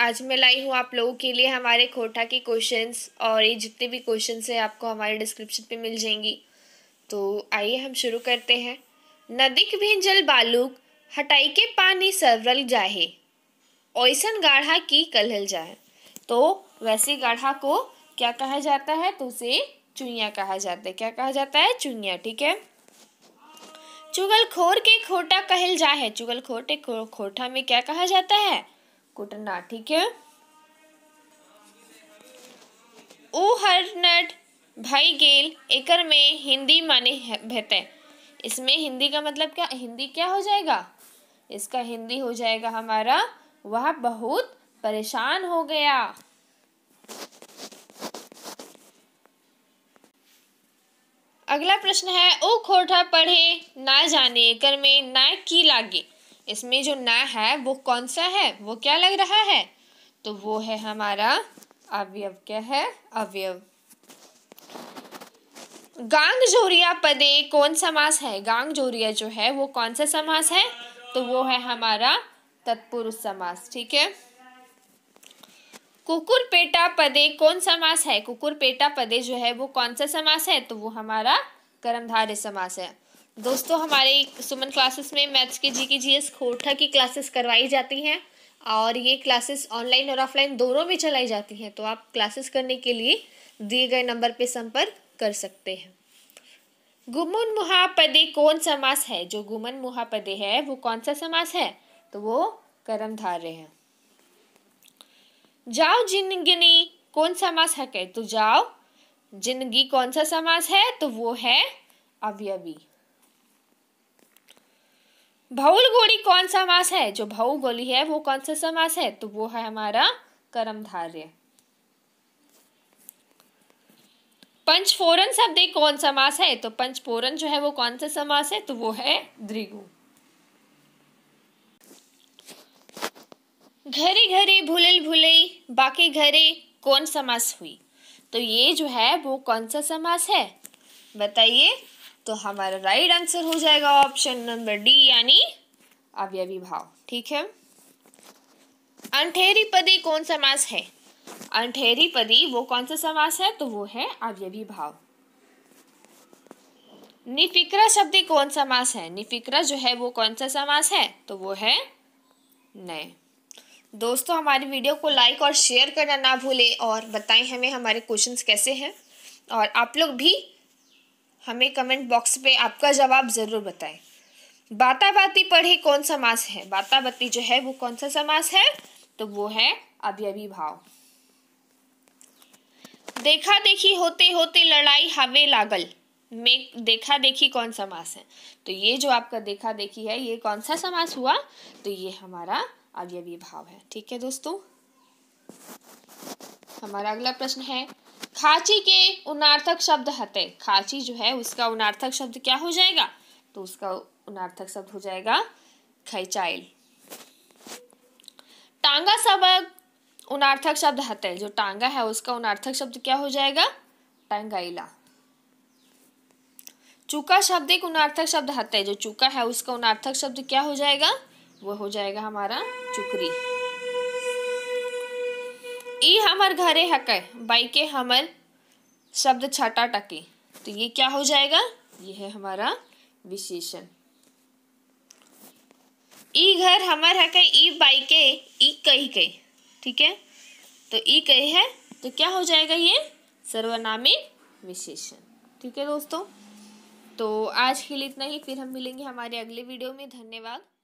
आज मैं लाई हूँ आप लोगों के लिए हमारे खोटा के क्वेश्चंस और ये जितने भी क्वेश्चंस हैं आपको हमारे डिस्क्रिप्शन पे मिल जाएंगी तो आइए हम शुरू करते हैं नदिक भेंजल बालुक हटाई के पानी सरल जाहे ओसन गाढ़ा की कलहल जाए तो वैसे गाढ़ा को क्या कहा जाता है तो उसे चुइया कहा जाता है क्या कहा जाता है चुइया ठीक है चुगलखोर के खोटा कहल जाए चुगलखोर के खो, खोटा में क्या कहा जाता है कुटना ठीक है ओ हर नट भाई गेल एकर में हिंदी माने भते इसमें हिंदी का मतलब क्या हिंदी क्या हो जाएगा इसका हिंदी हो जाएगा हमारा वह बहुत परेशान हो गया अगला प्रश्न है ओ खोटा पढ़े ना जाने एकर में ना की लागे इसमें जो ना है वो कौन सा है वो क्या लग रहा है तो वो है हमारा अवयव क्या है अवयव गांग जोरिया पदे कौन समास है गांग जोरिया जो है वो कौन सा समास है तो वो है हमारा तत्पुरुष समास ठीक है कुकुर पेटा पदे कौन समास है कुकुर पेटा पदे जो है वो कौन सा समास है तो वो हमारा कर्मधारय समास है दोस्तों हमारे सुमन क्लासेस में मैथ्स के जी के जी एस खोरठा की क्लासेस करवाई जाती हैं और ये क्लासेस ऑनलाइन और ऑफलाइन दोनों में चलाई जाती हैं तो आप क्लासेस करने के लिए दिए गए नंबर पर संपर्क कर सकते हैं गुमन मुहापदे कौन समास है जो गुमन मुहापदे है वो कौन सा समास है तो वो कर्मधारय है जाओ जिंदगी कौन समास है कह तो जाओ जिंदगी कौन सा समास है तो वो है अवयवी भौलगोली कौन सा मास है जो गोली है वो कौन सा समास है तो वो है हमारा कर्मधार्य पंचफोरन शब्द एक कौन सा मास है तो पंचफोरन जो है वो कौन सा समास है तो वो है द्रिगु घरे घरे भूलल भूलई बाकी घरे कौन समास हुई तो ये जो है वो कौन सा समास है बताइए तो हमारा राइट आंसर हो जाएगा ऑप्शन नंबर डी यानी अवयवी भाव ठीक है अंठेरी पदी कौन सा मास है अंठेरी पदी वो कौन सा समास है तो वो है अवयवी भाव निफिक्रा शब्द कौन सा मास है निफिक्रा जो है वो कौन सा समास है तो वो है नए दोस्तों हमारी वीडियो को लाइक और शेयर करना ना भूलें और बताएं हमें हमारे क्वेश्चंस कैसे हैं और आप लोग भी हमें कमेंट बॉक्स पे आपका जवाब ज़रूर बताएं बाताबाती पढ़े कौन सा मास है बाताबाती जो है वो कौन सा समास है तो वो है अवयवी भाव देखा देखी होते होते लड़ाई हवे लागल में देखा देखी कौन सा मास है तो ये जो आपका देखा देखी है ये कौन सा समास हुआ तो ये हमारा अवयवी भाव है ठीक है दोस्तों हमारा अगला प्रश्न है खाची के उनार्थक शब्द हते खाची जो है उसका उनार्थक शब्द क्या हो जाएगा तो उसका उनार्थक शब्द हो जाएगा खैचाइल टांगा सबक उनार्थक शब्द हते जो टांगा है उसका उनार्थक शब्द क्या हो जाएगा टंगाइला चूका शब्द एक उनार्थक शब्द हते जो चूका है उसका उनार्थक शब्द क्या हो जाएगा वो हो जाएगा हमारा चुकरी ई हमर घरे हक बाई के हमर शब्द छाटा टके तो ये क्या हो जाएगा ये है हमारा विशेषण ई घर हमर हक ई बाई के ई कही के ठीक है तो ई कही है तो क्या हो जाएगा ये सर्वनामी विशेषण ठीक है दोस्तों तो आज के लिए इतना ही फिर हम मिलेंगे हमारे अगले वीडियो में धन्यवाद